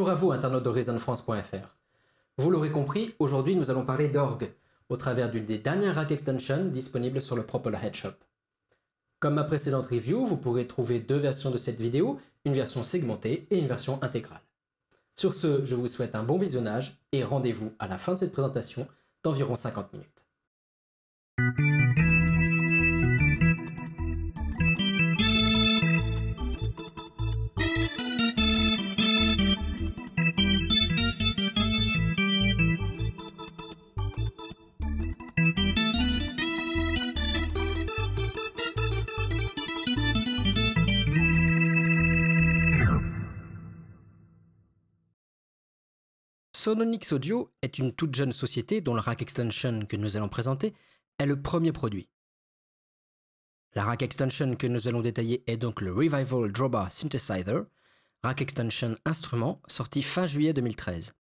Bonjour à vous, internautes Reasonfrance.fr. Vous l'aurez compris, aujourd'hui nous allons parler d'Org, au travers d'une des dernières rack extensions disponibles sur le Propola Headshop. Comme ma précédente review, vous pourrez trouver deux versions de cette vidéo, une version segmentée et une version intégrale. Sur ce, je vous souhaite un bon visionnage et rendez-vous à la fin de cette présentation d'environ 50 minutes. Sononix Audio est une toute jeune société dont le rack extension que nous allons présenter est le premier produit. La rack extension que nous allons détailler est donc le Revival Droba Synthesizer, rack extension instrument sorti fin juillet 2013.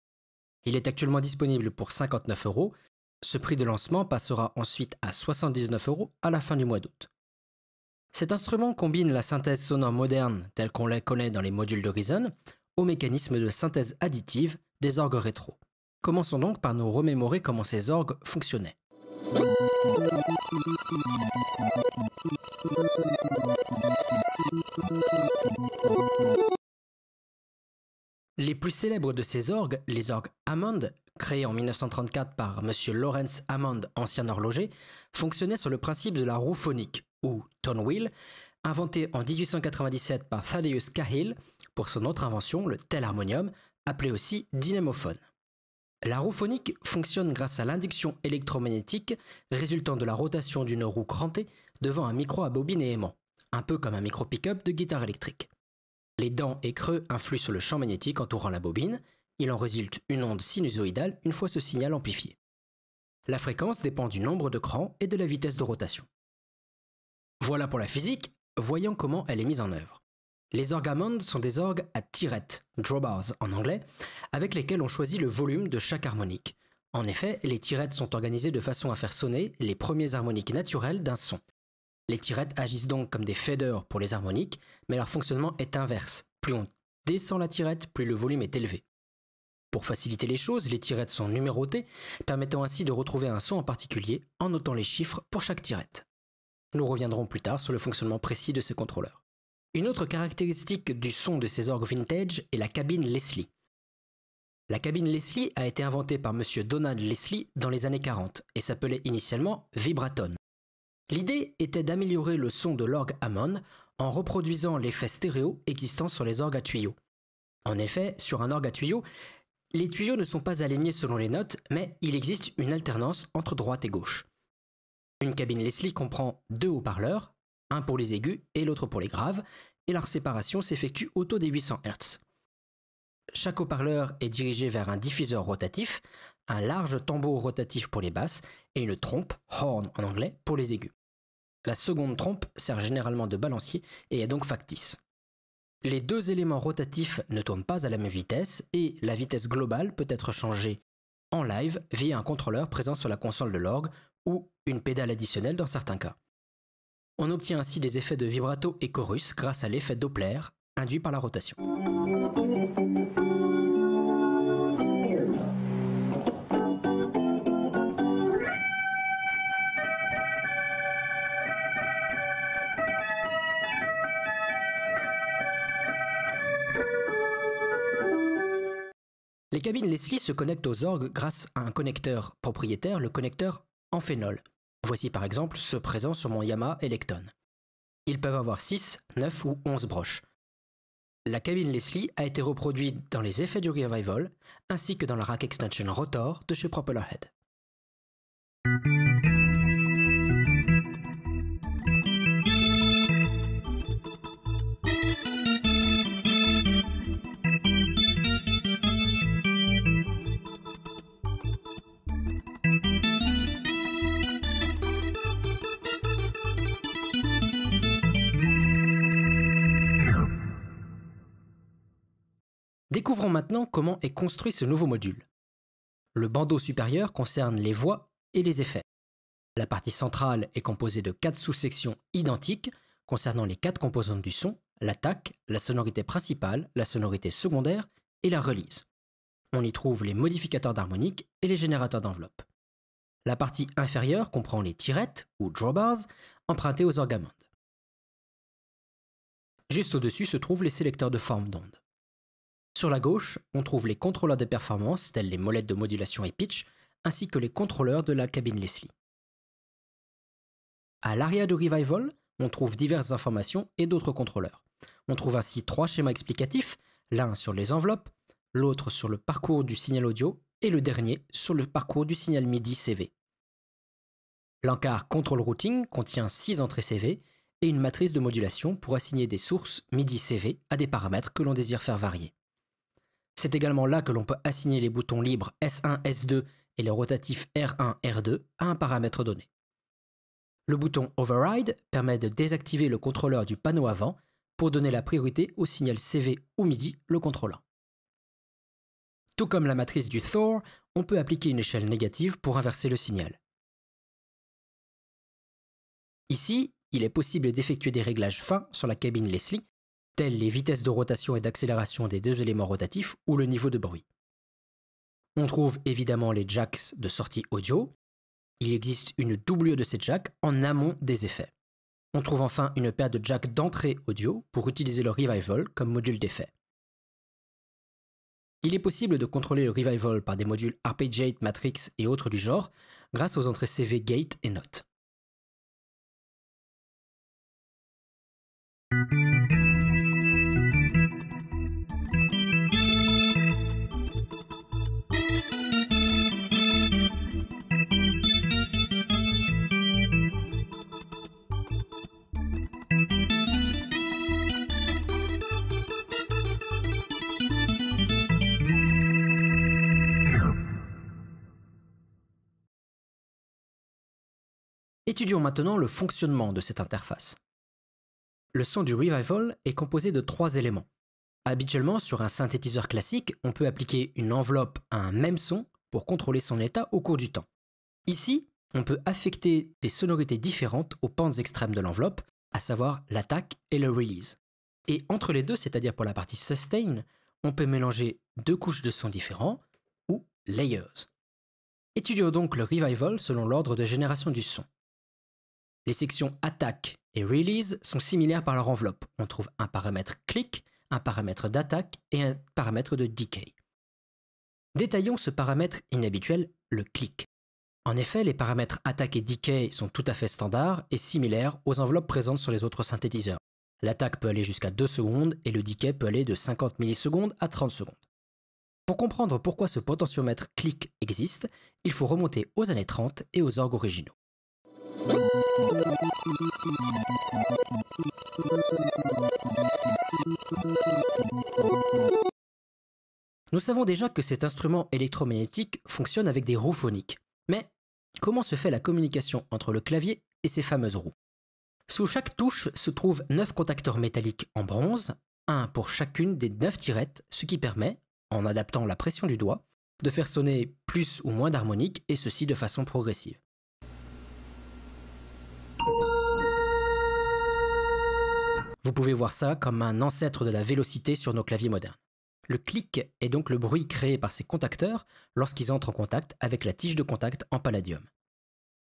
Il est actuellement disponible pour 59 euros. Ce prix de lancement passera ensuite à 79 euros à la fin du mois d'août. Cet instrument combine la synthèse sonore moderne telle qu'on la connaît dans les modules d'Horizon au mécanisme de synthèse additive des orgues rétro. Commençons donc par nous remémorer comment ces orgues fonctionnaient. Les plus célèbres de ces orgues, les orgues Hammond, créés en 1934 par M. Lawrence Hammond, ancien horloger, fonctionnaient sur le principe de la roue phonique, ou wheel », inventée en 1897 par Thaddeus Cahill pour son autre invention, le harmonium appelé aussi dynamophone. La roue phonique fonctionne grâce à l'induction électromagnétique résultant de la rotation d'une roue crantée devant un micro à bobine et aimant, un peu comme un micro pick-up de guitare électrique. Les dents et creux influent sur le champ magnétique entourant la bobine, il en résulte une onde sinusoïdale une fois ce signal amplifié. La fréquence dépend du nombre de crans et de la vitesse de rotation. Voilà pour la physique, voyons comment elle est mise en œuvre. Les orgamondes sont des orgues à tirettes, drawbars en anglais, avec lesquels on choisit le volume de chaque harmonique. En effet, les tirettes sont organisées de façon à faire sonner les premiers harmoniques naturels d'un son. Les tirettes agissent donc comme des faders pour les harmoniques, mais leur fonctionnement est inverse. Plus on descend la tirette, plus le volume est élevé. Pour faciliter les choses, les tirettes sont numérotées, permettant ainsi de retrouver un son en particulier en notant les chiffres pour chaque tirette. Nous reviendrons plus tard sur le fonctionnement précis de ces contrôleurs. Une autre caractéristique du son de ces orgues vintage est la cabine Leslie. La cabine Leslie a été inventée par M. Donald Leslie dans les années 40 et s'appelait initialement Vibraton. L'idée était d'améliorer le son de l'orgue Hammond en reproduisant l'effet stéréo existant sur les orgues à tuyaux. En effet, sur un orgue à tuyaux, les tuyaux ne sont pas alignés selon les notes, mais il existe une alternance entre droite et gauche. Une cabine Leslie comprend deux haut-parleurs, un pour les aigus et l'autre pour les graves, et leur séparation s'effectue au taux des 800 Hz. Chaque haut-parleur est dirigé vers un diffuseur rotatif, un large tambour rotatif pour les basses et une trompe, horn en anglais, pour les aigus. La seconde trompe sert généralement de balancier et est donc factice. Les deux éléments rotatifs ne tournent pas à la même vitesse et la vitesse globale peut être changée en live via un contrôleur présent sur la console de l'orgue ou une pédale additionnelle dans certains cas. On obtient ainsi des effets de vibrato et chorus grâce à l'effet Doppler induit par la rotation. Les cabines Leslie se connectent aux orgues grâce à un connecteur propriétaire, le connecteur en Voici par exemple ceux présents sur mon Yamaha Electon. Ils peuvent avoir 6, 9 ou 11 broches. La cabine Leslie a été reproduite dans les effets du Revival, ainsi que dans la rack extension Rotor de chez Propellerhead. Découvrons maintenant comment est construit ce nouveau module. Le bandeau supérieur concerne les voix et les effets. La partie centrale est composée de quatre sous-sections identiques concernant les quatre composantes du son, l'attaque, la sonorité principale, la sonorité secondaire et la release. On y trouve les modificateurs d'harmonique et les générateurs d'enveloppe. La partie inférieure comprend les tirettes ou drawbars empruntées aux orgamandes. Juste au-dessus se trouvent les sélecteurs de forme d'onde. Sur la gauche, on trouve les contrôleurs de performance, tels les molettes de modulation et pitch, ainsi que les contrôleurs de la cabine Leslie. À l'arrière de Revival, on trouve diverses informations et d'autres contrôleurs. On trouve ainsi trois schémas explicatifs, l'un sur les enveloppes, l'autre sur le parcours du signal audio et le dernier sur le parcours du signal MIDI CV. L'encart Control Routing contient 6 entrées CV et une matrice de modulation pour assigner des sources MIDI CV à des paramètres que l'on désire faire varier. C'est également là que l'on peut assigner les boutons libres S1, S2 et les rotatifs R1, R2 à un paramètre donné. Le bouton Override permet de désactiver le contrôleur du panneau avant pour donner la priorité au signal CV ou MIDI le contrôlant. Tout comme la matrice du Thor, on peut appliquer une échelle négative pour inverser le signal. Ici, il est possible d'effectuer des réglages fins sur la cabine Leslie telles les vitesses de rotation et d'accélération des deux éléments rotatifs ou le niveau de bruit. On trouve évidemment les jacks de sortie audio. Il existe une doublure de ces jacks en amont des effets. On trouve enfin une paire de jacks d'entrée audio pour utiliser le revival comme module d'effet. Il est possible de contrôler le revival par des modules Arpeggiate, Matrix et autres du genre grâce aux entrées CV Gate et Note. Étudions maintenant le fonctionnement de cette interface. Le son du Revival est composé de trois éléments. Habituellement, sur un synthétiseur classique, on peut appliquer une enveloppe à un même son pour contrôler son état au cours du temps. Ici, on peut affecter des sonorités différentes aux pentes extrêmes de l'enveloppe, à savoir l'attaque et le release. Et entre les deux, c'est-à-dire pour la partie sustain, on peut mélanger deux couches de sons différents, ou layers. Étudions donc le revival selon l'ordre de génération du son. Les sections attaque et release sont similaires par leur enveloppe. On trouve un paramètre click, un paramètre d'attaque et un paramètre de decay. Détaillons ce paramètre inhabituel, le click. En effet, les paramètres attaque et decay sont tout à fait standards et similaires aux enveloppes présentes sur les autres synthétiseurs. L'attaque peut aller jusqu'à 2 secondes et le decay peut aller de 50 millisecondes à 30 secondes. Pour comprendre pourquoi ce potentiomètre click existe, il faut remonter aux années 30 et aux orgues originaux. Nous savons déjà que cet instrument électromagnétique fonctionne avec des roues phoniques. Mais comment se fait la communication entre le clavier et ces fameuses roues Sous chaque touche se trouvent 9 contacteurs métalliques en bronze, un pour chacune des 9 tirettes, ce qui permet, en adaptant la pression du doigt, de faire sonner plus ou moins d'harmoniques, et ceci de façon progressive. Vous pouvez voir ça comme un ancêtre de la vélocité sur nos claviers modernes. Le clic est donc le bruit créé par ces contacteurs lorsqu'ils entrent en contact avec la tige de contact en palladium.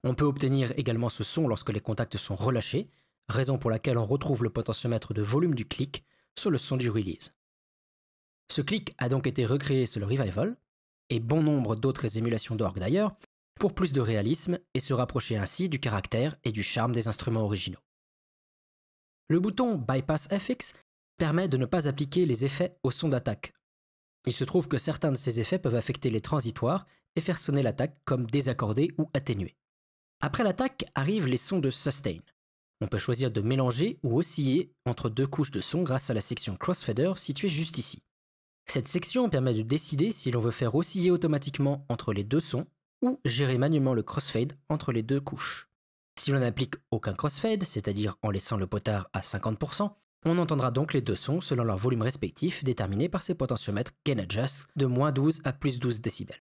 On peut obtenir également ce son lorsque les contacts sont relâchés, raison pour laquelle on retrouve le potentiomètre de volume du clic sur le son du release. Ce clic a donc été recréé sur le Revival, et bon nombre d'autres émulations d'orgue d'ailleurs, pour plus de réalisme et se rapprocher ainsi du caractère et du charme des instruments originaux. Le bouton Bypass FX permet de ne pas appliquer les effets au son d'attaque. Il se trouve que certains de ces effets peuvent affecter les transitoires et faire sonner l'attaque comme désaccordée ou atténuée. Après l'attaque arrivent les sons de sustain. On peut choisir de mélanger ou osciller entre deux couches de son grâce à la section crossfader située juste ici. Cette section permet de décider si l'on veut faire osciller automatiquement entre les deux sons ou gérer manuellement le crossfade entre les deux couches. Si l'on n'applique aucun crossfade, c'est-à-dire en laissant le potard à 50%, on entendra donc les deux sons selon leur volume respectif déterminé par ces potentiomètres gain adjust de moins 12 à plus 12 décibels.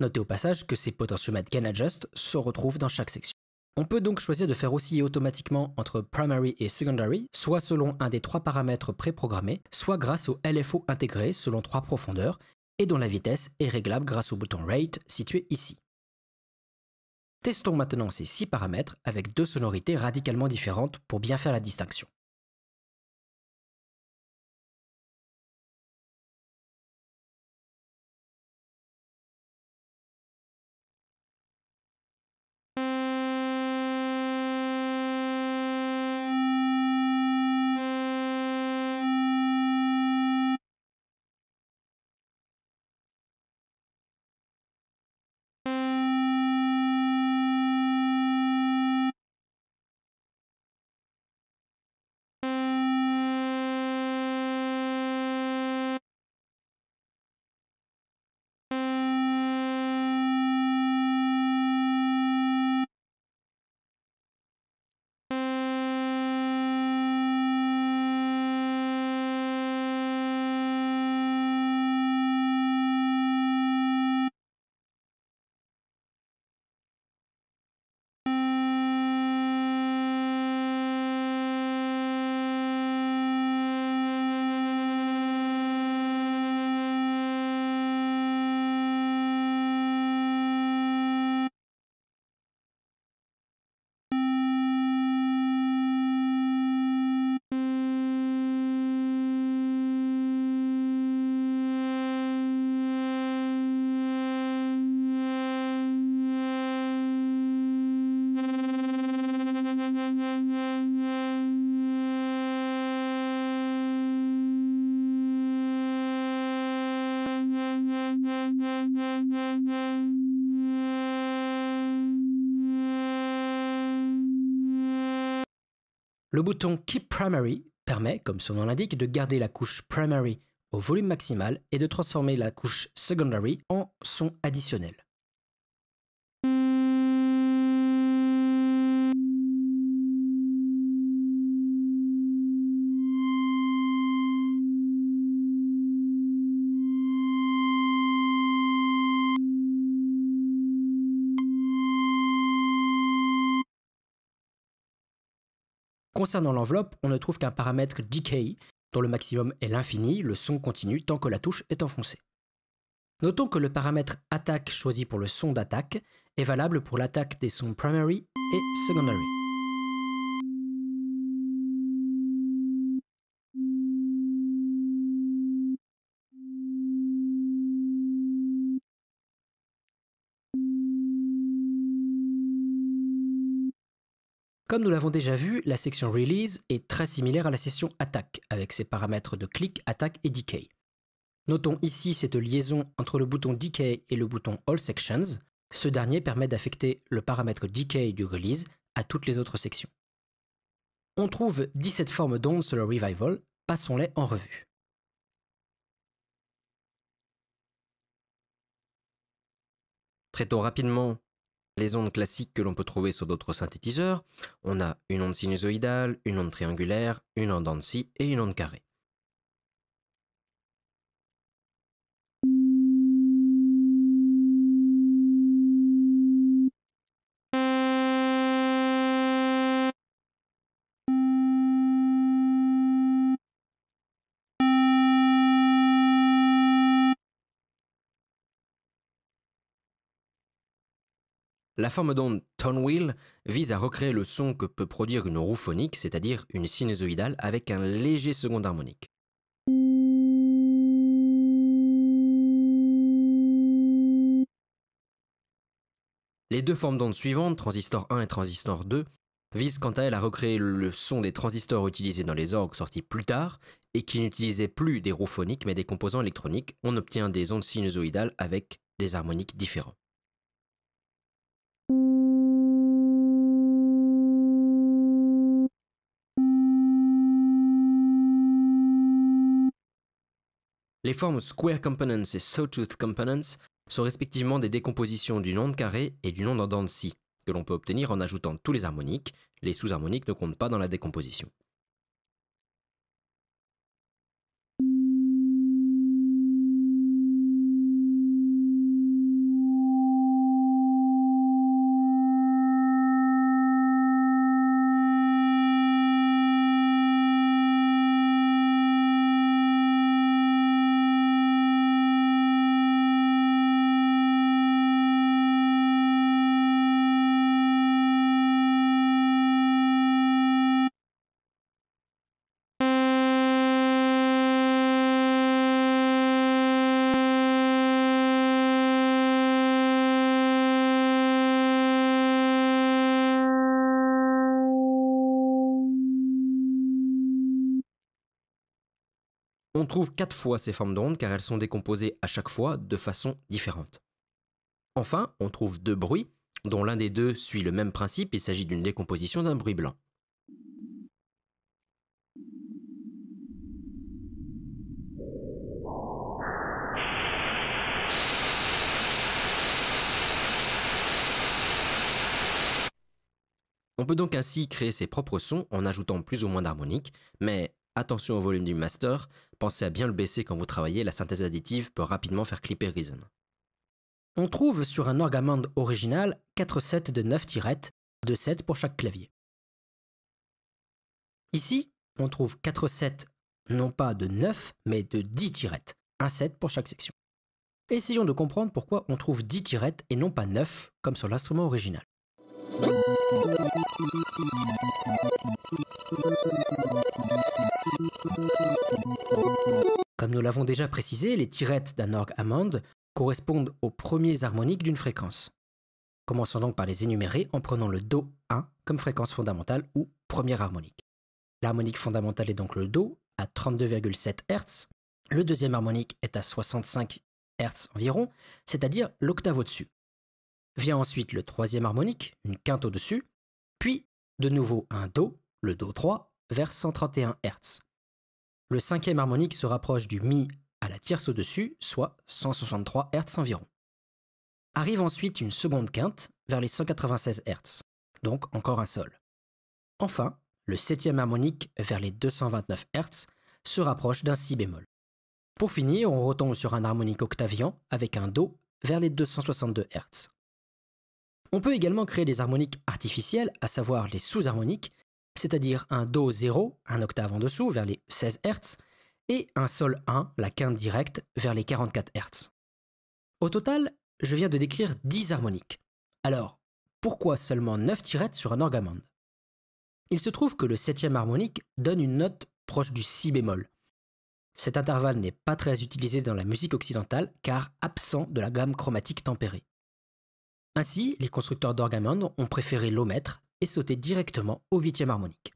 Notez au passage que ces potentiomètres gain adjust se retrouvent dans chaque section. On peut donc choisir de faire osciller automatiquement entre primary et secondary, soit selon un des trois paramètres préprogrammés, soit grâce au LFO intégré selon trois profondeurs et dont la vitesse est réglable grâce au bouton Rate situé ici. Testons maintenant ces six paramètres avec deux sonorités radicalement différentes pour bien faire la distinction. Le bouton Keep Primary permet, comme son nom l'indique, de garder la couche primary au volume maximal et de transformer la couche secondary en son additionnel. Concernant l'enveloppe, on ne trouve qu'un paramètre decay, dont le maximum est l'infini, le son continue tant que la touche est enfoncée. Notons que le paramètre attaque choisi pour le son d'attaque est valable pour l'attaque des sons primary et secondary. Comme nous l'avons déjà vu, la section Release est très similaire à la section Attack, avec ses paramètres de clic, Attack et decay. Notons ici cette liaison entre le bouton Decay et le bouton All Sections. Ce dernier permet d'affecter le paramètre Decay du Release à toutes les autres sections. On trouve 17 formes d'ondes sur le Revival, passons-les en revue. Traitons rapidement les ondes classiques que l'on peut trouver sur d'autres synthétiseurs, on a une onde sinusoïdale, une onde triangulaire, une onde en et une onde carrée. La forme d'onde tonewheel vise à recréer le son que peut produire une roue phonique, c'est-à-dire une sinusoïdale avec un léger second harmonique. Les deux formes d'ondes suivantes, transistor 1 et transistor 2, visent quant à elles à recréer le son des transistors utilisés dans les orgues sortis plus tard et qui n'utilisaient plus des roues phoniques mais des composants électroniques. On obtient des ondes sinusoïdales avec des harmoniques différentes. Les formes Square Components et Sawtooth Components sont respectivement des décompositions d'une onde carrée et d'une onde en dents de que l'on peut obtenir en ajoutant tous les harmoniques, les sous-harmoniques ne comptent pas dans la décomposition. On trouve quatre fois ces formes d'ondes car elles sont décomposées à chaque fois de façon différente. Enfin, on trouve deux bruits, dont l'un des deux suit le même principe, il s'agit d'une décomposition d'un bruit blanc. On peut donc ainsi créer ses propres sons en ajoutant plus ou moins d'harmoniques, mais Attention au volume du master, pensez à bien le baisser quand vous travaillez, la synthèse additive peut rapidement faire clipper Reason. On trouve sur un orgamand original 4 sets de 9 tirettes, 2 sets pour chaque clavier. Ici, on trouve 4 sets non pas de 9 mais de 10 tirettes, 1 set pour chaque section. Essayons de comprendre pourquoi on trouve 10 tirettes et non pas 9 comme sur l'instrument original. Comme nous l'avons déjà précisé, les tirettes d'un orgue amande correspondent aux premiers harmoniques d'une fréquence. Commençons donc par les énumérer en prenant le Do 1 comme fréquence fondamentale ou première harmonique. L'harmonique fondamentale est donc le Do à 32,7 Hz. Le deuxième harmonique est à 65 Hz environ, c'est-à-dire l'octave au-dessus. Vient ensuite le troisième harmonique, une quinte au-dessus, puis de nouveau un Do, le Do 3, vers 131 Hz. Le cinquième harmonique se rapproche du Mi à la tierce au-dessus, soit 163 Hz environ. Arrive ensuite une seconde quinte vers les 196 Hz, donc encore un sol. Enfin, le septième harmonique vers les 229 Hz se rapproche d'un Si bémol. Pour finir, on retombe sur un harmonique octavian avec un Do vers les 262 Hz. On peut également créer des harmoniques artificielles, à savoir les sous-harmoniques, c'est-à-dire un Do 0, un octave en dessous, vers les 16 Hz, et un Sol 1, la quinte directe, vers les 44 Hz. Au total, je viens de décrire 10 harmoniques. Alors, pourquoi seulement 9 tirettes sur un orgamande Il se trouve que le septième harmonique donne une note proche du Si bémol. Cet intervalle n'est pas très utilisé dans la musique occidentale car absent de la gamme chromatique tempérée. Ainsi, les constructeurs d'orgamandes ont préféré l'Omètre, et sauter directement au huitième harmonique.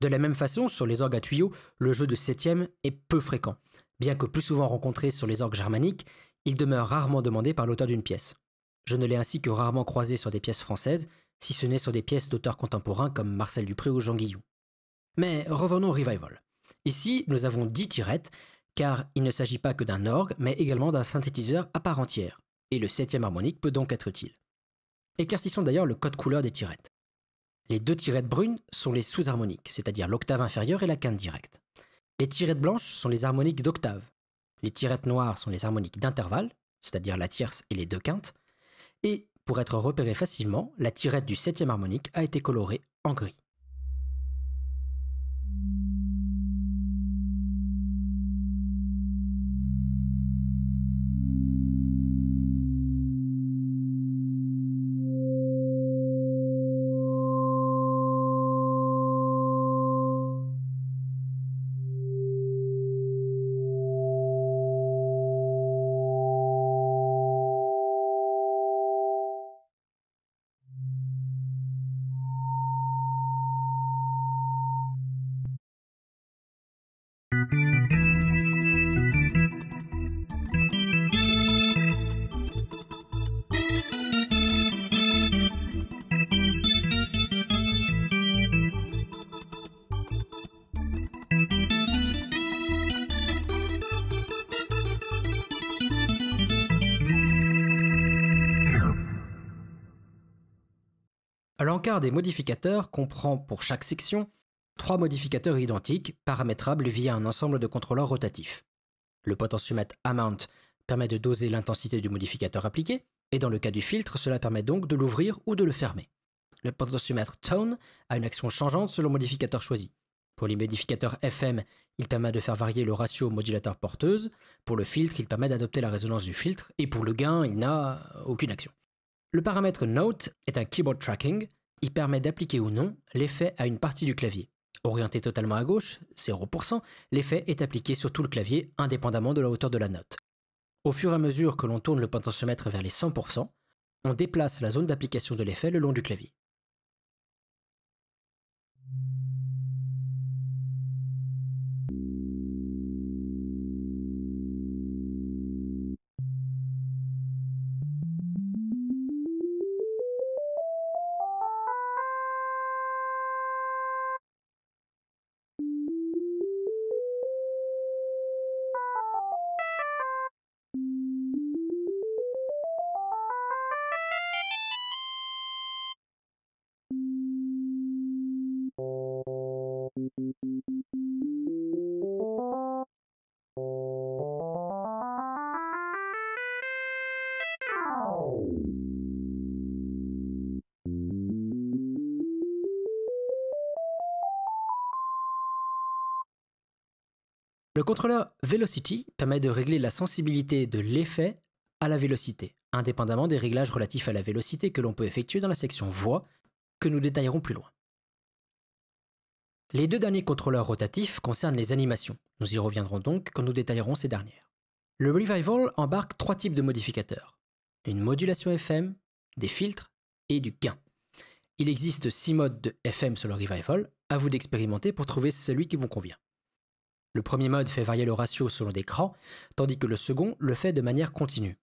De la même façon, sur les orgues à tuyaux, le jeu de septième est peu fréquent. Bien que plus souvent rencontré sur les orgues germaniques, il demeure rarement demandé par l'auteur d'une pièce. Je ne l'ai ainsi que rarement croisé sur des pièces françaises, si ce n'est sur des pièces d'auteurs contemporains comme Marcel Dupré ou Jean Guillou. Mais revenons au revival. Ici, nous avons 10 tirettes, car il ne s'agit pas que d'un orgue, mais également d'un synthétiseur à part entière, et le septième harmonique peut donc être utile. Éclaircissons d'ailleurs le code couleur des tirettes. Les deux tirettes brunes sont les sous-harmoniques, c'est-à-dire l'octave inférieure et la quinte directe. Les tirettes blanches sont les harmoniques d'octave. Les tirettes noires sont les harmoniques d'intervalle, c'est-à-dire la tierce et les deux quintes. Et pour être repérée facilement, la tirette du septième harmonique a été colorée en gris. des modificateurs comprend pour chaque section trois modificateurs identiques paramétrables via un ensemble de contrôleurs rotatifs. Le potentiomètre amount permet de doser l'intensité du modificateur appliqué, et dans le cas du filtre, cela permet donc de l'ouvrir ou de le fermer. Le potentiomètre tone a une action changeante selon le modificateur choisi. Pour les modificateurs FM, il permet de faire varier le ratio modulateur porteuse, pour le filtre, il permet d'adopter la résonance du filtre, et pour le gain, il n'a aucune action. Le paramètre note est un keyboard tracking, il permet d'appliquer ou non l'effet à une partie du clavier. Orienté totalement à gauche, 0%, l'effet est appliqué sur tout le clavier indépendamment de la hauteur de la note. Au fur et à mesure que l'on tourne le potentiomètre vers les 100%, on déplace la zone d'application de l'effet le long du clavier. Le contrôleur Velocity permet de régler la sensibilité de l'effet à la vélocité, indépendamment des réglages relatifs à la vélocité que l'on peut effectuer dans la section Voix, que nous détaillerons plus loin. Les deux derniers contrôleurs rotatifs concernent les animations. Nous y reviendrons donc quand nous détaillerons ces dernières. Le Revival embarque trois types de modificateurs. Une modulation FM, des filtres et du gain. Il existe six modes de FM sur le Revival, à vous d'expérimenter pour trouver celui qui vous convient. Le premier mode fait varier le ratio selon des crans, tandis que le second le fait de manière continue.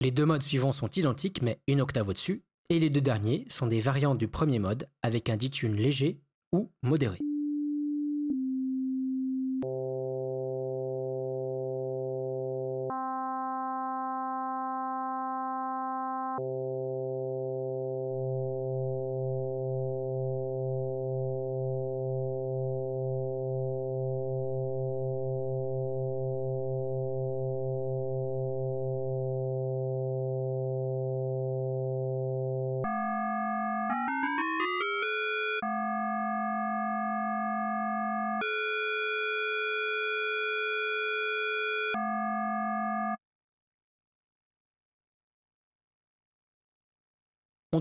Les deux modes suivants sont identiques mais une octave au-dessus, et les deux derniers sont des variantes du premier mode avec un ditune léger ou modéré.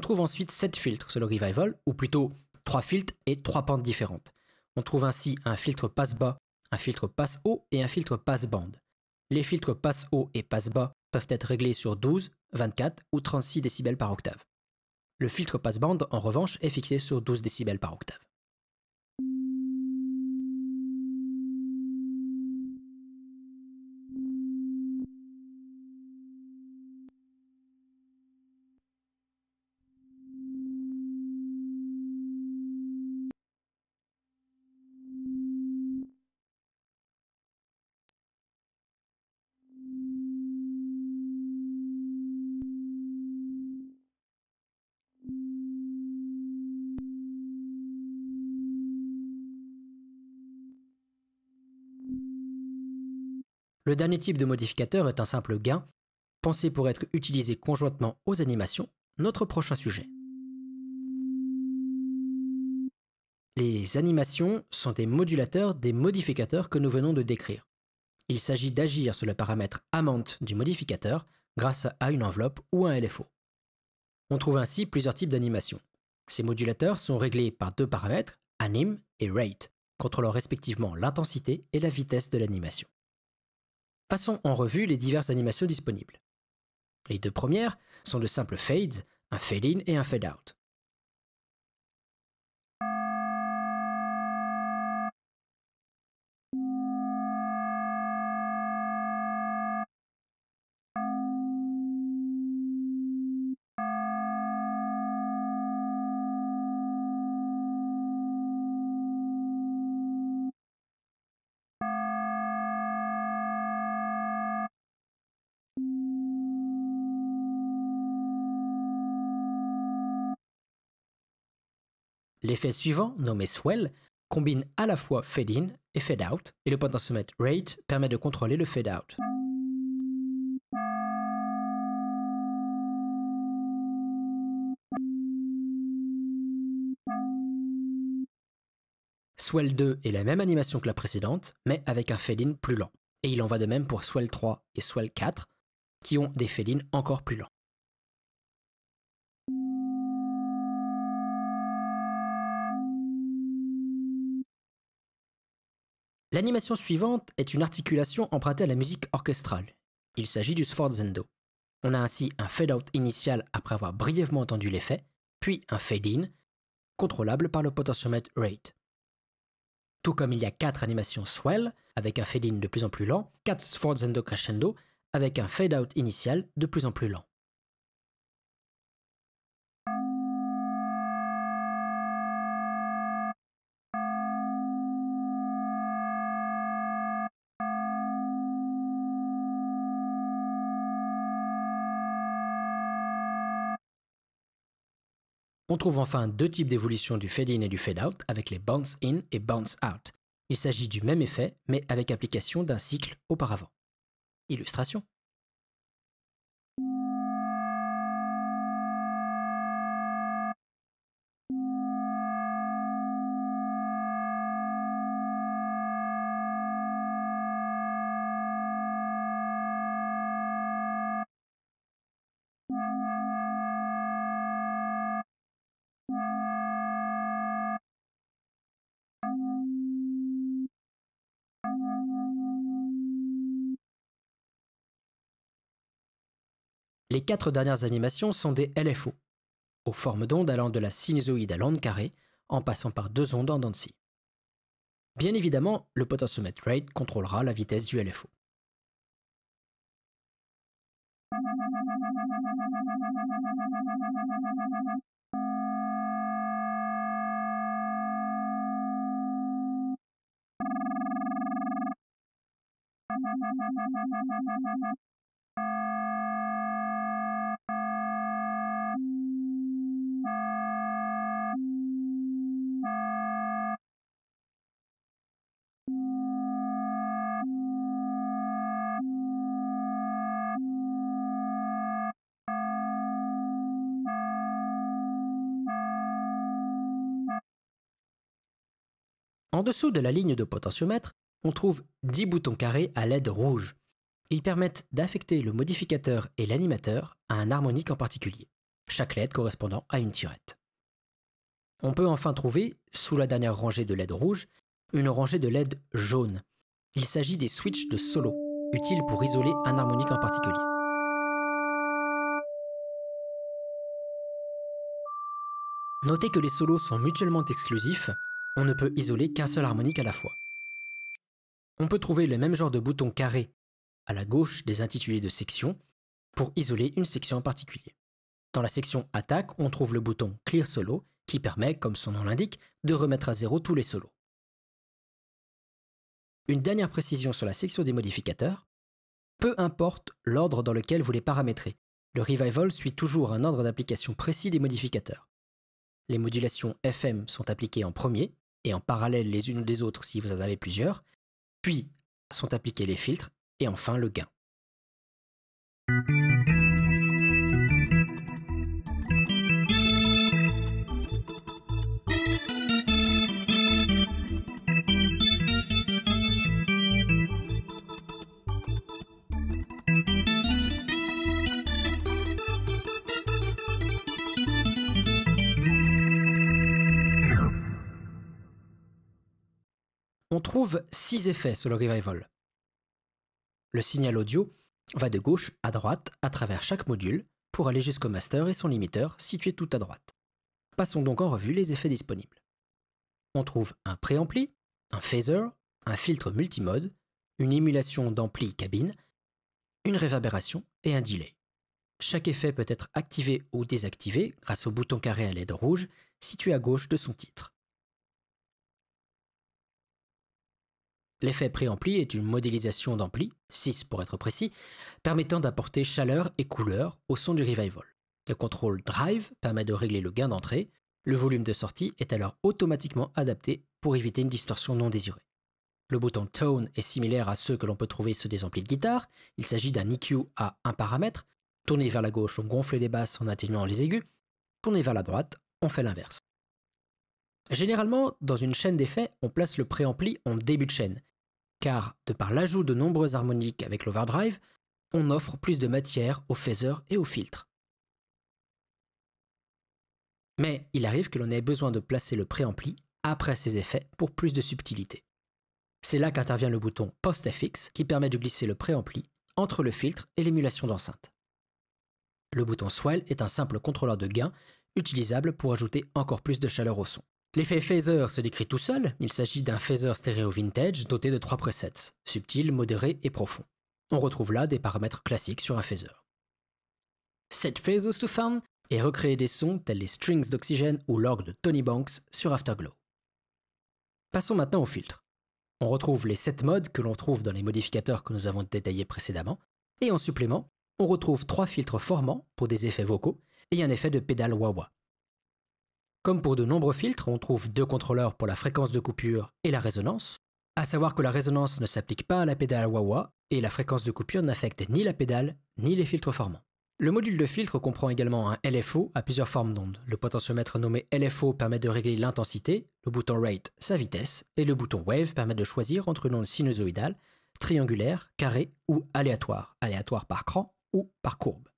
trouve ensuite 7 filtres sur le revival, ou plutôt 3 filtres et 3 pentes différentes. On trouve ainsi un filtre passe bas, un filtre passe haut et un filtre passe bande. Les filtres passe haut et passe bas peuvent être réglés sur 12, 24 ou 36 décibels par octave. Le filtre passe bande, en revanche, est fixé sur 12 décibels par octave. Le dernier type de modificateur est un simple gain, pensé pour être utilisé conjointement aux animations, notre prochain sujet. Les animations sont des modulateurs des modificateurs que nous venons de décrire. Il s'agit d'agir sur le paramètre amount du modificateur grâce à une enveloppe ou un LFO. On trouve ainsi plusieurs types d'animations. Ces modulateurs sont réglés par deux paramètres, anim et rate, contrôlant respectivement l'intensité et la vitesse de l'animation. Passons en revue les diverses animations disponibles. Les deux premières sont de simples fades, un fade-in et un fade-out. L'effet suivant, nommé swell, combine à la fois fade-in et fade-out, et le potentiomètre rate permet de contrôler le fade-out. Swell 2 est la même animation que la précédente, mais avec un fade-in plus lent. Et il en va de même pour Swell 3 et Swell 4, qui ont des fade encore plus lents. L'animation suivante est une articulation empruntée à la musique orchestrale. Il s'agit du sforzando. On a ainsi un fade-out initial après avoir brièvement entendu l'effet, puis un fade-in, contrôlable par le potentiomètre rate. Tout comme il y a 4 animations swell, avec un fade-in de plus en plus lent, 4 sforzando crescendo, avec un fade-out initial de plus en plus lent. On trouve enfin deux types d'évolution du fade-in et du fade-out avec les bounce-in et bounce-out. Il s'agit du même effet, mais avec application d'un cycle auparavant. Illustration. Les quatre dernières animations sont des LFO, aux formes d'ondes allant de la sinusoïde à l'onde carrée, en passant par deux ondes en dents Bien évidemment, le potentiomètre rate contrôlera la vitesse du LFO. En dessous de la ligne de potentiomètre, on trouve 10 boutons carrés à LED rouge. Ils permettent d'affecter le modificateur et l'animateur à un harmonique en particulier, chaque LED correspondant à une tirette. On peut enfin trouver, sous la dernière rangée de LED rouge, une rangée de LED jaune. Il s'agit des switches de solo, utiles pour isoler un harmonique en particulier. Notez que les solos sont mutuellement exclusifs on ne peut isoler qu'un seul harmonique à la fois. On peut trouver le même genre de bouton carré à la gauche des intitulés de section pour isoler une section en particulier. Dans la section Attaque, on trouve le bouton Clear Solo qui permet, comme son nom l'indique, de remettre à zéro tous les solos. Une dernière précision sur la section des modificateurs. Peu importe l'ordre dans lequel vous les paramétrez, le Revival suit toujours un ordre d'application précis des modificateurs les modulations FM sont appliquées en premier et en parallèle les unes des autres si vous en avez plusieurs, puis sont appliqués les filtres et enfin le gain. on trouve six effets sur le revival. Le signal audio va de gauche à droite à travers chaque module pour aller jusqu'au master et son limiteur situé tout à droite. Passons donc en revue les effets disponibles. On trouve un préampli, un phaser, un filtre multimode, une émulation d'ampli cabine, une réverbération et un delay. Chaque effet peut être activé ou désactivé grâce au bouton carré à LED rouge situé à gauche de son titre. L'effet préampli est une modélisation d'ampli, 6 pour être précis, permettant d'apporter chaleur et couleur au son du revival. Le contrôle drive permet de régler le gain d'entrée, le volume de sortie est alors automatiquement adapté pour éviter une distorsion non désirée. Le bouton Tone est similaire à ceux que l'on peut trouver sur des amplis de guitare. Il s'agit d'un EQ à un paramètre. tourner vers la gauche, on gonfle les basses en atténuant les aigus. tourner vers la droite, on fait l'inverse. Généralement, dans une chaîne d'effets, on place le préampli en début de chaîne car de par l'ajout de nombreuses harmoniques avec l'overdrive, on offre plus de matière au phaser et au filtre. Mais il arrive que l'on ait besoin de placer le préampli après ces effets pour plus de subtilité. C'est là qu'intervient le bouton PostFX qui permet de glisser le préampli entre le filtre et l'émulation d'enceinte. Le bouton Swell est un simple contrôleur de gain utilisable pour ajouter encore plus de chaleur au son. L'effet phaser se décrit tout seul, il s'agit d'un phaser stéréo vintage doté de trois presets, subtil, modéré et profond. On retrouve là des paramètres classiques sur un phaser. Set Phases to found et recréer des sons tels les strings d'oxygène ou l'orgue de Tony Banks sur Afterglow. Passons maintenant au filtre. On retrouve les 7 modes que l'on trouve dans les modificateurs que nous avons détaillés précédemment, et en supplément, on retrouve trois filtres formants pour des effets vocaux et un effet de pédale wah-wah. Comme pour de nombreux filtres, on trouve deux contrôleurs pour la fréquence de coupure et la résonance, à savoir que la résonance ne s'applique pas à la pédale wah-wah et la fréquence de coupure n'affecte ni la pédale ni les filtres formants. Le module de filtre comprend également un LFO à plusieurs formes d'ondes. Le potentiomètre nommé LFO permet de régler l'intensité, le bouton Rate sa vitesse, et le bouton Wave permet de choisir entre une onde sinusoïdale, triangulaire, carrée ou aléatoire, aléatoire par cran ou par courbe.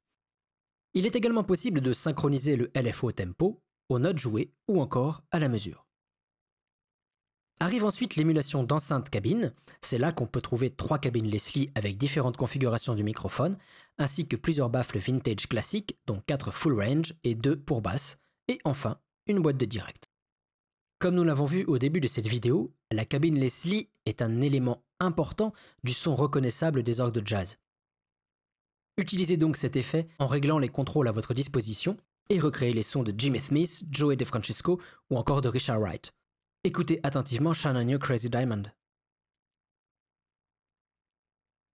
Il est également possible de synchroniser le LFO tempo aux notes jouées ou encore à la mesure. Arrive ensuite l'émulation d'enceinte cabine. C'est là qu'on peut trouver trois cabines Leslie avec différentes configurations du microphone, ainsi que plusieurs baffles vintage classiques, dont quatre full range et deux pour basse, et enfin une boîte de direct. Comme nous l'avons vu au début de cette vidéo, la cabine Leslie est un élément important du son reconnaissable des orgues de jazz. Utilisez donc cet effet en réglant les contrôles à votre disposition et recréer les sons de Jimmy Smith, Joey DeFrancisco ou encore de Richard Wright. Écoutez attentivement Shannon New Crazy Diamond.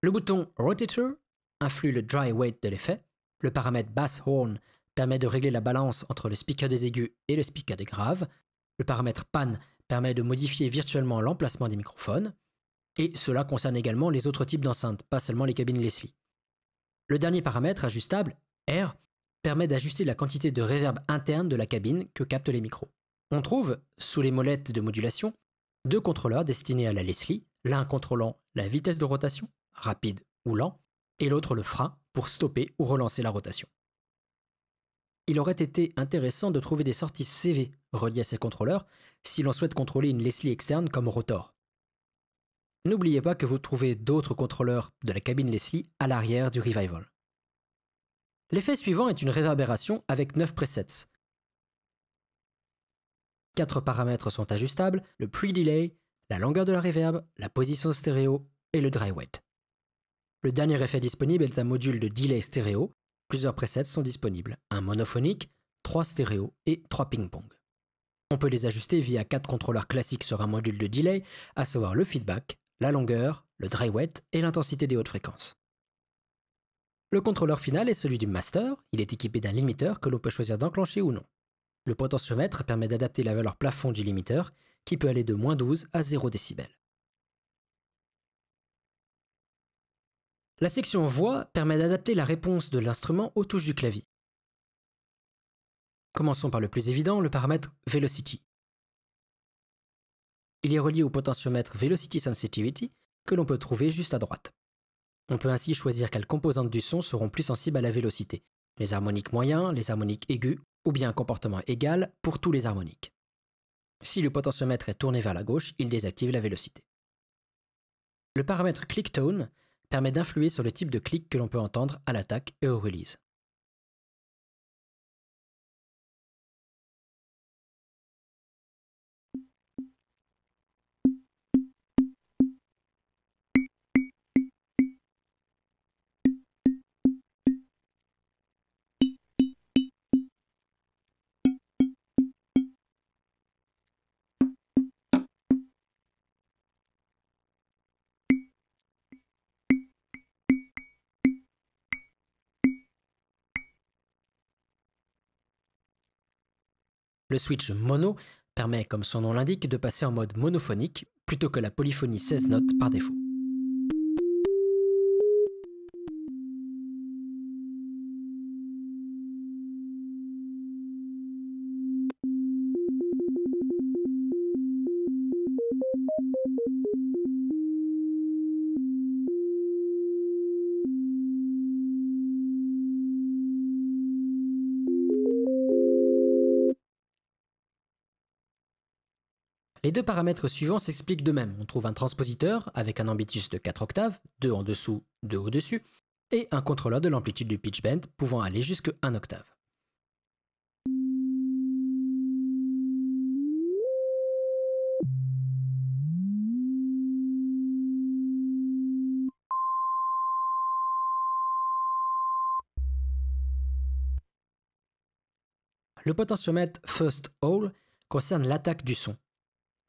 Le bouton Rotator influe le dry weight de l'effet, le paramètre Bass Horn permet de régler la balance entre le speaker des aigus et le speaker des graves, le paramètre Pan permet de modifier virtuellement l'emplacement des microphones, et cela concerne également les autres types d'enceintes, pas seulement les cabines Leslie. Le dernier paramètre ajustable, R, permet d'ajuster la quantité de réverb interne de la cabine que captent les micros. On trouve, sous les molettes de modulation, deux contrôleurs destinés à la Leslie, l'un contrôlant la vitesse de rotation, rapide ou lent, et l'autre le frein pour stopper ou relancer la rotation. Il aurait été intéressant de trouver des sorties CV reliées à ces contrôleurs si l'on souhaite contrôler une Leslie externe comme rotor. N'oubliez pas que vous trouvez d'autres contrôleurs de la cabine Leslie à l'arrière du Revival. L'effet suivant est une réverbération avec 9 presets. 4 paramètres sont ajustables, le pre-delay, la longueur de la reverb, la position stéréo et le dry wet. Le dernier effet disponible est un module de delay stéréo. Plusieurs presets sont disponibles, un monophonique, 3 stéréo et 3 ping-pong. On peut les ajuster via 4 contrôleurs classiques sur un module de delay, à savoir le feedback, la longueur, le dry wet et l'intensité des hautes fréquences. Le contrôleur final est celui du master, il est équipé d'un limiteur que l'on peut choisir d'enclencher ou non. Le potentiomètre permet d'adapter la valeur plafond du limiteur, qui peut aller de moins 12 à 0 décibels. La section voix permet d'adapter la réponse de l'instrument aux touches du clavier. Commençons par le plus évident, le paramètre Velocity. Il est relié au potentiomètre Velocity Sensitivity que l'on peut trouver juste à droite. On peut ainsi choisir quelles composantes du son seront plus sensibles à la vélocité, les harmoniques moyens, les harmoniques aigus, ou bien un comportement égal pour tous les harmoniques. Si le potentiomètre est tourné vers la gauche, il désactive la vélocité. Le paramètre click tone permet d'influer sur le type de clic que l'on peut entendre à l'attaque et au release. Le switch mono permet, comme son nom l'indique, de passer en mode monophonique plutôt que la polyphonie 16 notes par défaut. deux paramètres suivants s'expliquent de même. On trouve un transpositeur avec un ambitus de 4 octaves, 2 en dessous, 2 au-dessus, et un contrôleur de l'amplitude du pitch bend pouvant aller jusque 1 octave. Le potentiomètre First Hall concerne l'attaque du son.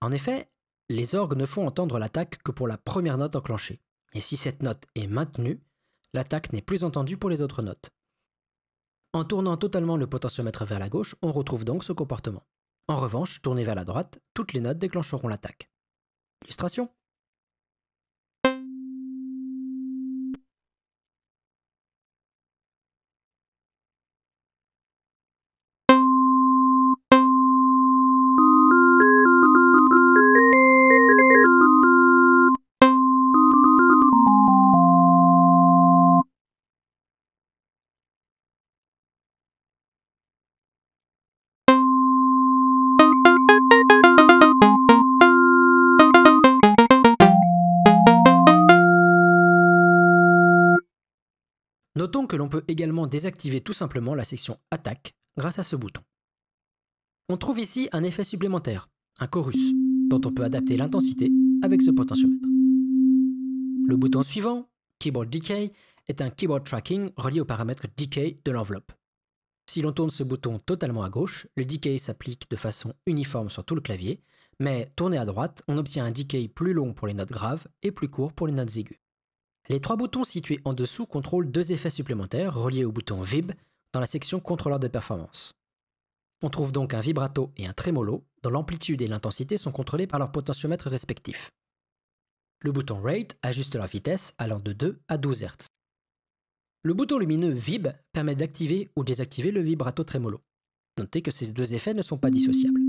En effet, les orgues ne font entendre l'attaque que pour la première note enclenchée, et si cette note est maintenue, l'attaque n'est plus entendue pour les autres notes. En tournant totalement le potentiomètre vers la gauche, on retrouve donc ce comportement. En revanche, tourné vers la droite, toutes les notes déclencheront l'attaque. Illustration. Notons que l'on peut également désactiver tout simplement la section Attaque grâce à ce bouton. On trouve ici un effet supplémentaire, un chorus, dont on peut adapter l'intensité avec ce potentiomètre. Le bouton suivant, Keyboard Decay, est un keyboard tracking relié au paramètre Decay de l'enveloppe. Si l'on tourne ce bouton totalement à gauche, le decay s'applique de façon uniforme sur tout le clavier, mais tourné à droite, on obtient un decay plus long pour les notes graves et plus court pour les notes aiguës. Les trois boutons situés en dessous contrôlent deux effets supplémentaires reliés au bouton VIB dans la section contrôleur de performance. On trouve donc un vibrato et un tremolo dont l'amplitude et l'intensité sont contrôlées par leurs potentiomètres respectifs. Le bouton Rate ajuste leur vitesse allant de 2 à 12 Hz. Le bouton lumineux VIB permet d'activer ou désactiver le vibrato tremolo. Notez que ces deux effets ne sont pas dissociables.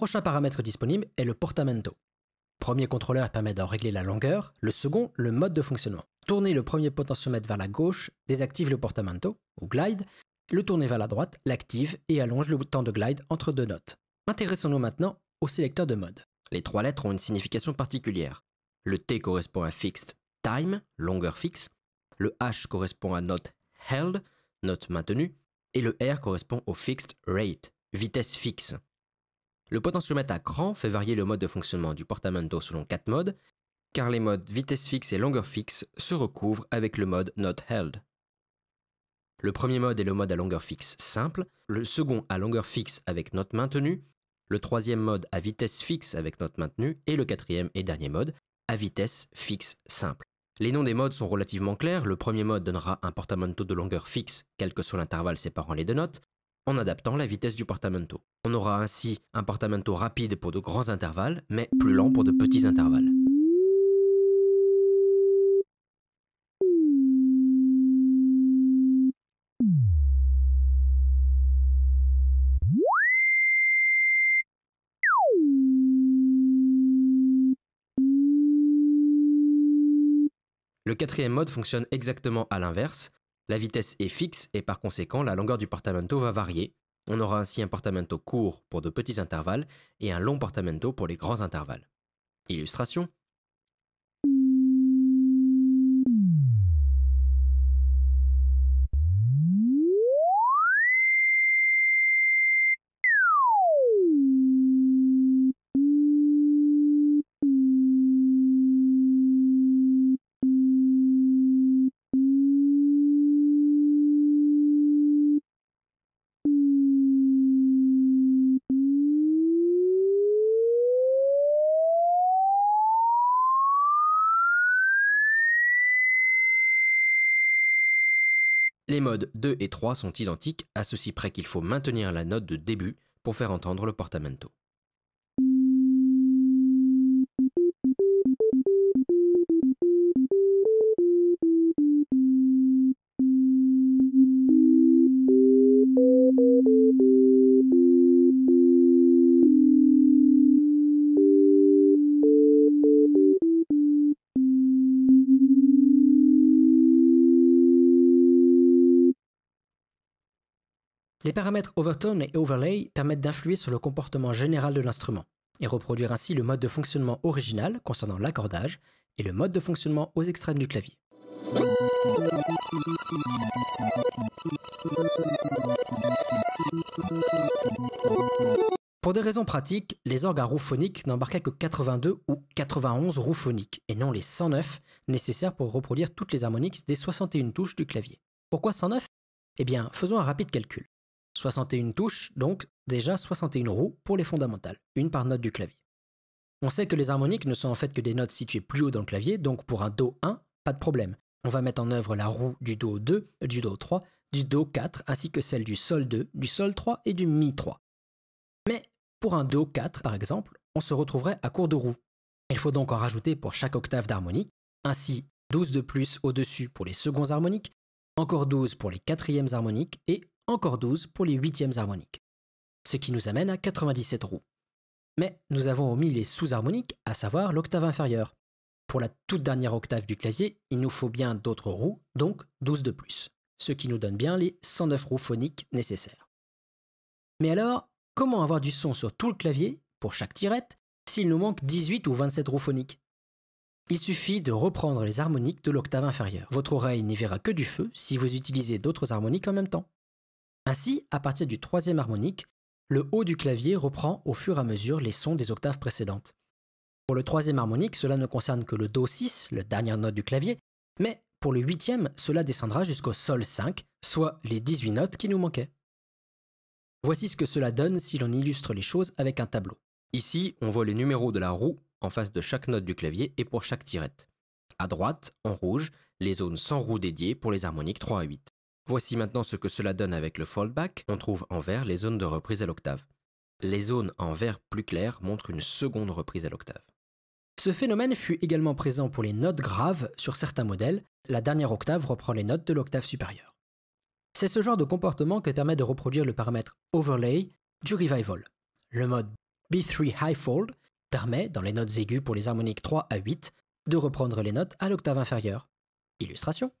prochain paramètre disponible est le portamento. premier contrôleur permet d'en régler la longueur, le second le mode de fonctionnement. Tourner le premier potentiomètre vers la gauche désactive le portamento, ou glide, le tourner vers la droite l'active et allonge le temps de glide entre deux notes. Intéressons-nous maintenant au sélecteur de mode. Les trois lettres ont une signification particulière. Le T correspond à fixed time, longueur fixe, le H correspond à note held, note maintenue, et le R correspond au fixed rate, vitesse fixe. Le potentiomètre à cran fait varier le mode de fonctionnement du portamento selon 4 modes, car les modes vitesse fixe et longueur fixe se recouvrent avec le mode note held. Le premier mode est le mode à longueur fixe simple, le second à longueur fixe avec note maintenue, le troisième mode à vitesse fixe avec note maintenue et le quatrième et dernier mode à vitesse fixe simple. Les noms des modes sont relativement clairs, le premier mode donnera un portamento de longueur fixe, quel que soit l'intervalle séparant les deux notes, en adaptant la vitesse du portamento. On aura ainsi un portamento rapide pour de grands intervalles, mais plus lent pour de petits intervalles. Le quatrième mode fonctionne exactement à l'inverse, la vitesse est fixe et par conséquent la longueur du portamento va varier. On aura ainsi un portamento court pour de petits intervalles et un long portamento pour les grands intervalles. Illustration 2 et 3 sont identiques à ceci près qu'il faut maintenir la note de début pour faire entendre le portamento. Les paramètres overtone et overlay permettent d'influer sur le comportement général de l'instrument et reproduire ainsi le mode de fonctionnement original concernant l'accordage et le mode de fonctionnement aux extrêmes du clavier. Pour des raisons pratiques, les orgues à phoniques n'embarquaient que 82 ou 91 roues phoniques, et non les 109 nécessaires pour reproduire toutes les harmoniques des 61 touches du clavier. Pourquoi 109 Eh bien, faisons un rapide calcul. 61 touches, donc déjà 61 roues pour les fondamentales, une par note du clavier. On sait que les harmoniques ne sont en fait que des notes situées plus haut dans le clavier, donc pour un Do 1, pas de problème. On va mettre en œuvre la roue du Do 2, du Do 3, du Do 4, ainsi que celle du Sol 2, du Sol 3 et du Mi 3. Mais pour un Do 4, par exemple, on se retrouverait à court de roues. Il faut donc en rajouter pour chaque octave d'harmonique, ainsi 12 de plus au-dessus pour les seconds harmoniques, encore 12 pour les quatrièmes harmoniques et encore 12 pour les huitièmes harmoniques. Ce qui nous amène à 97 roues. Mais nous avons omis les sous-harmoniques, à savoir l'octave inférieure. Pour la toute dernière octave du clavier, il nous faut bien d'autres roues, donc 12 de plus, ce qui nous donne bien les 109 roues phoniques nécessaires. Mais alors, comment avoir du son sur tout le clavier, pour chaque tirette, s'il nous manque 18 ou 27 roues phoniques il suffit de reprendre les harmoniques de l'octave inférieure. Votre oreille n'y verra que du feu si vous utilisez d'autres harmoniques en même temps. Ainsi, à partir du troisième harmonique, le haut du clavier reprend au fur et à mesure les sons des octaves précédentes. Pour le troisième harmonique, cela ne concerne que le Do6, la dernière note du clavier, mais pour le huitième, cela descendra jusqu'au Sol 5, soit les 18 notes qui nous manquaient. Voici ce que cela donne si l'on illustre les choses avec un tableau. Ici, on voit les numéros de la roue en face de chaque note du clavier et pour chaque tirette. À droite, en rouge, les zones sans roue dédiées pour les harmoniques 3 à 8. Voici maintenant ce que cela donne avec le fallback. On trouve en vert les zones de reprise à l'octave. Les zones en vert plus clair montrent une seconde reprise à l'octave. Ce phénomène fut également présent pour les notes graves sur certains modèles. La dernière octave reprend les notes de l'octave supérieure. C'est ce genre de comportement que permet de reproduire le paramètre overlay du revival. Le mode B3 High Fold permet, dans les notes aiguës pour les harmoniques 3 à 8, de reprendre les notes à l'octave inférieure. Illustration.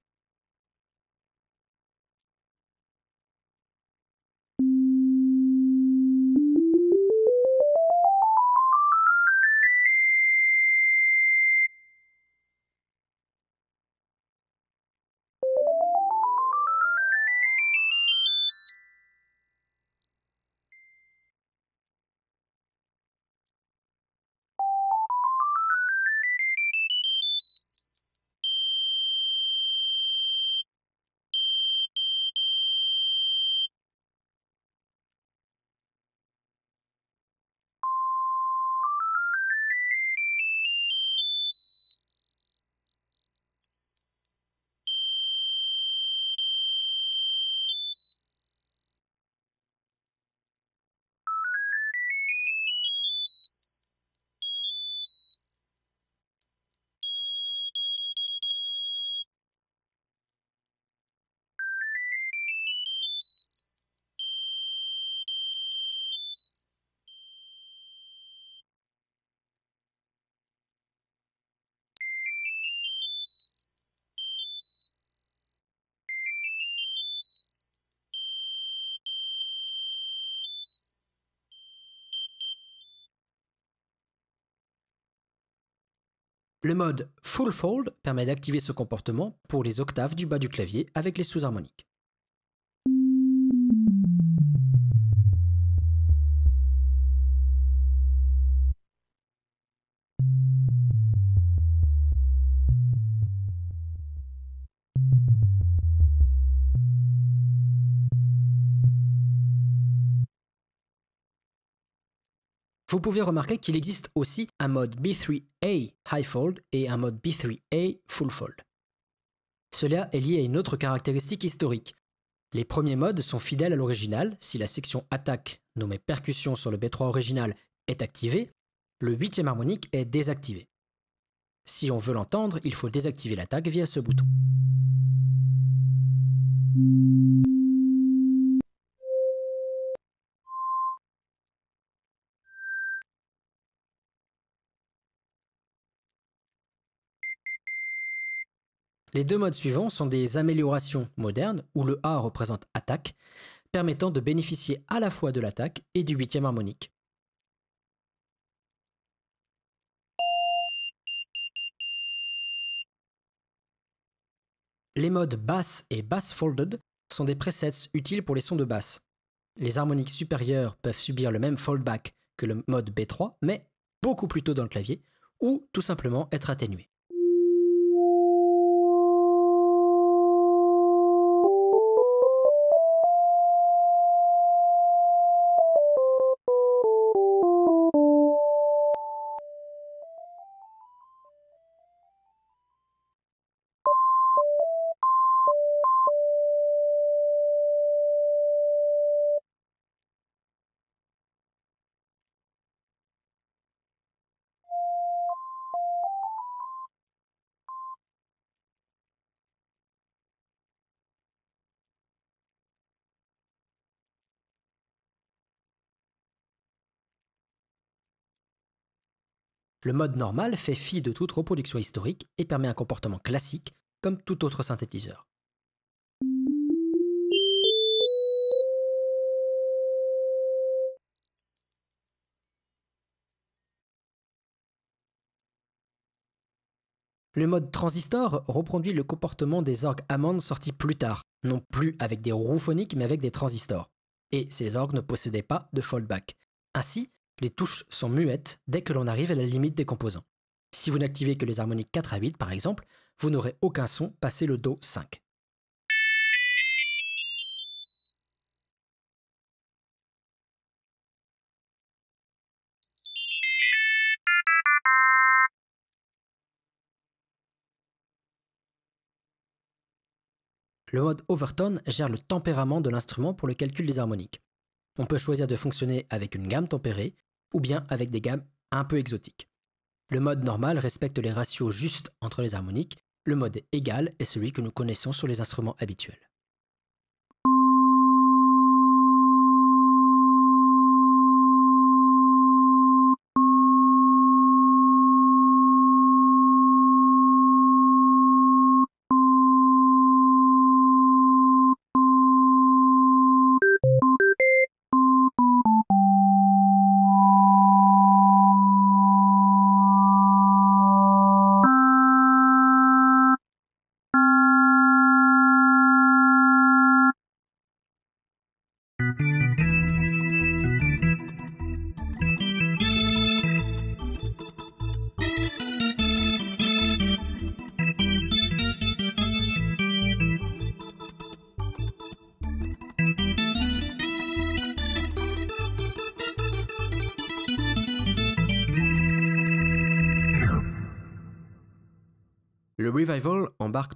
Le mode Full Fold permet d'activer ce comportement pour les octaves du bas du clavier avec les sous-harmoniques. Vous pouvez remarquer qu'il existe aussi un mode B3A High Fold et un mode B3A Full Fold. Cela est lié à une autre caractéristique historique. Les premiers modes sont fidèles à l'original si la section attaque, nommée percussion sur le B3 original, est activée, le huitième harmonique est désactivé. Si on veut l'entendre, il faut désactiver l'attaque via ce bouton. Les deux modes suivants sont des améliorations modernes, où le A représente attaque, permettant de bénéficier à la fois de l'attaque et du huitième harmonique. Les modes Bass et bass folded sont des presets utiles pour les sons de basse. Les harmoniques supérieures peuvent subir le même foldback que le mode B3, mais beaucoup plus tôt dans le clavier, ou tout simplement être atténuées. Le mode normal fait fi de toute reproduction historique et permet un comportement classique, comme tout autre synthétiseur. Le mode transistor reproduit le comportement des orgues Hammond sortis plus tard, non plus avec des roues phoniques mais avec des transistors. Et ces orgues ne possédaient pas de fallback. Ainsi, les touches sont muettes dès que l'on arrive à la limite des composants. Si vous n'activez que les harmoniques 4 à 8 par exemple, vous n'aurez aucun son passé le Do 5. Le mode overtone gère le tempérament de l'instrument pour le calcul des harmoniques. On peut choisir de fonctionner avec une gamme tempérée, ou bien avec des gammes un peu exotiques. Le mode normal respecte les ratios justes entre les harmoniques, le mode égal est celui que nous connaissons sur les instruments habituels.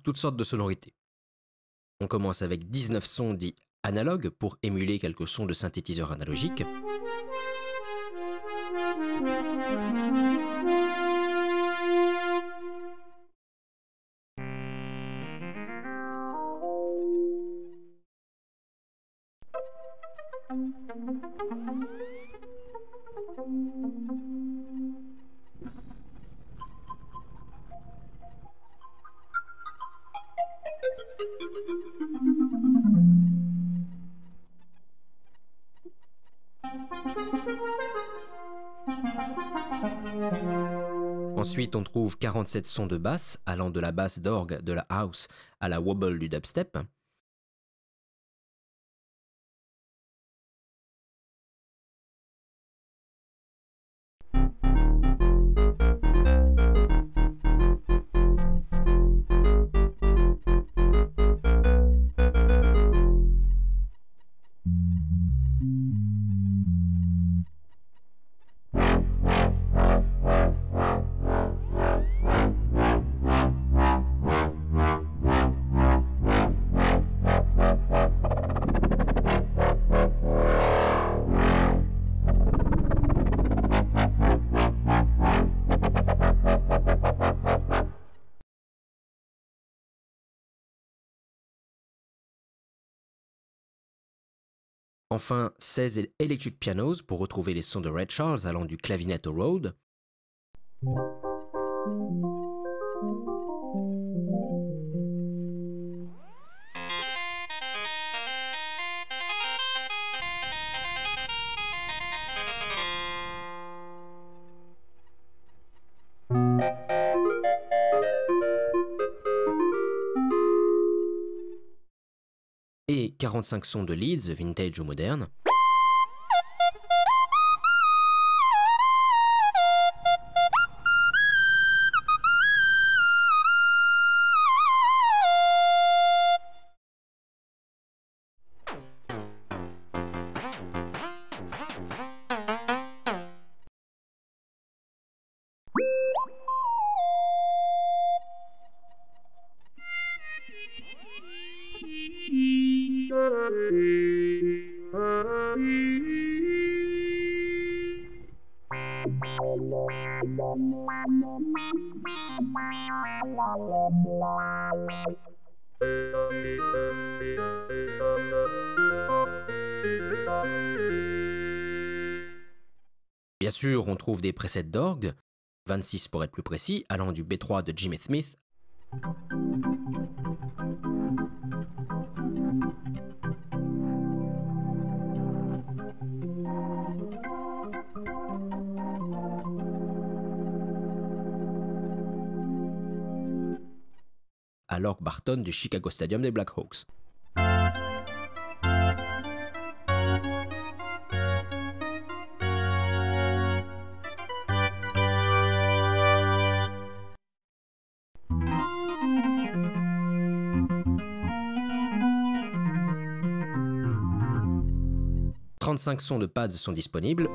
toutes sortes de sonorités. On commence avec 19 sons dits analogues pour émuler quelques sons de synthétiseurs analogiques. on trouve 47 sons de basse, allant de la basse d'orgue de la house à la wobble du dubstep, Enfin, 16 Electric Pianos pour retrouver les sons de Red Charles allant du clavinet au road. 45 sons de Leeds, vintage ou moderne, Bien sûr, on trouve des presets d'orgue, 26 pour être plus précis, allant du B3 de Jimmy Smith Barton du Chicago Stadium des Blackhawks. Cinq sons de pads sont disponibles.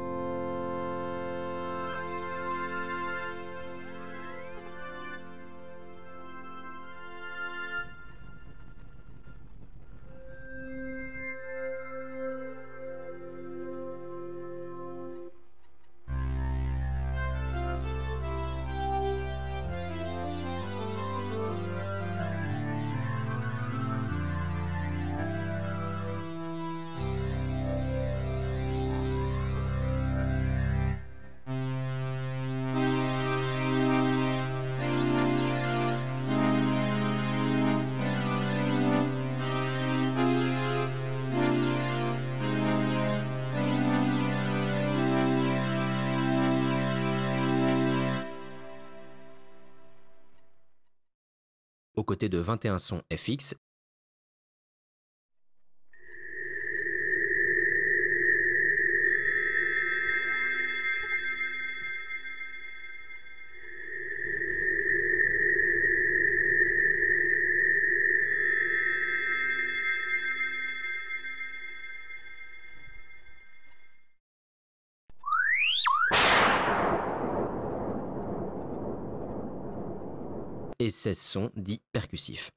aux de 21 sons FX 16 sons dits percussifs.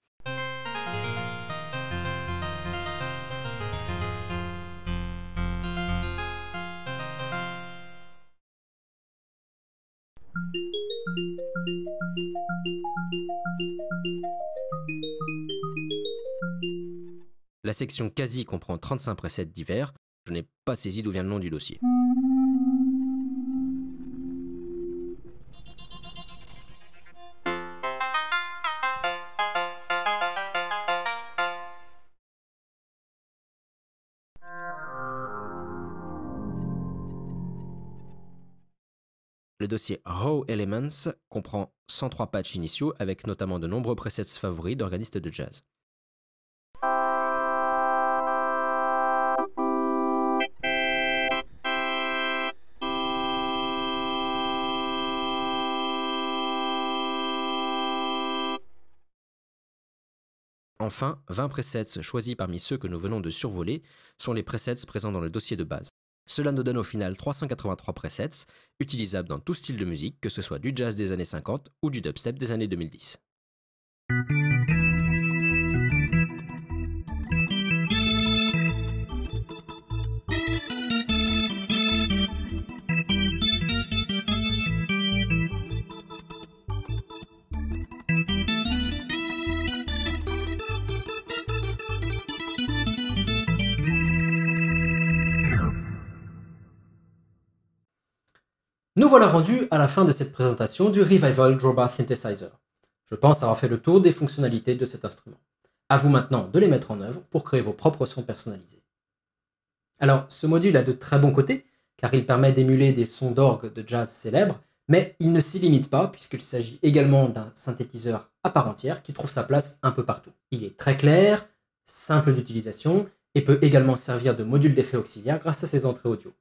La section quasi comprend 35 presets divers. Je n'ai pas saisi d'où vient le nom du dossier. Le dossier Raw Elements comprend 103 patchs initiaux avec notamment de nombreux presets favoris d'organistes de jazz. Enfin, 20 presets choisis parmi ceux que nous venons de survoler sont les presets présents dans le dossier de base. Cela nous donne au final 383 presets, utilisables dans tout style de musique, que ce soit du jazz des années 50 ou du dubstep des années 2010. Nous voilà rendus à la fin de cette présentation du Revival Drawbar Synthesizer. Je pense avoir fait le tour des fonctionnalités de cet instrument. À vous maintenant de les mettre en œuvre pour créer vos propres sons personnalisés. Alors, ce module a de très bons côtés, car il permet d'émuler des sons d'orgue de jazz célèbres, mais il ne s'y limite pas puisqu'il s'agit également d'un synthétiseur à part entière qui trouve sa place un peu partout. Il est très clair, simple d'utilisation et peut également servir de module d'effet auxiliaire grâce à ses entrées audio.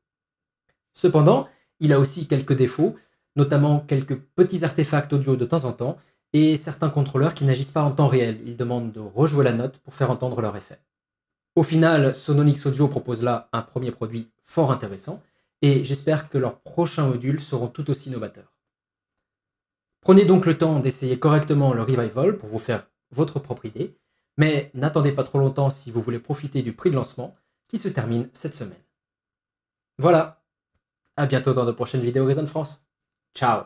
Cependant, il a aussi quelques défauts, notamment quelques petits artefacts audio de temps en temps, et certains contrôleurs qui n'agissent pas en temps réel. Ils demandent de rejouer la note pour faire entendre leur effet. Au final, Sononix Audio propose là un premier produit fort intéressant, et j'espère que leurs prochains modules seront tout aussi novateurs. Prenez donc le temps d'essayer correctement le revival pour vous faire votre propre idée, mais n'attendez pas trop longtemps si vous voulez profiter du prix de lancement qui se termine cette semaine. Voilà, à bientôt dans de prochaines vidéos Horizon France. Ciao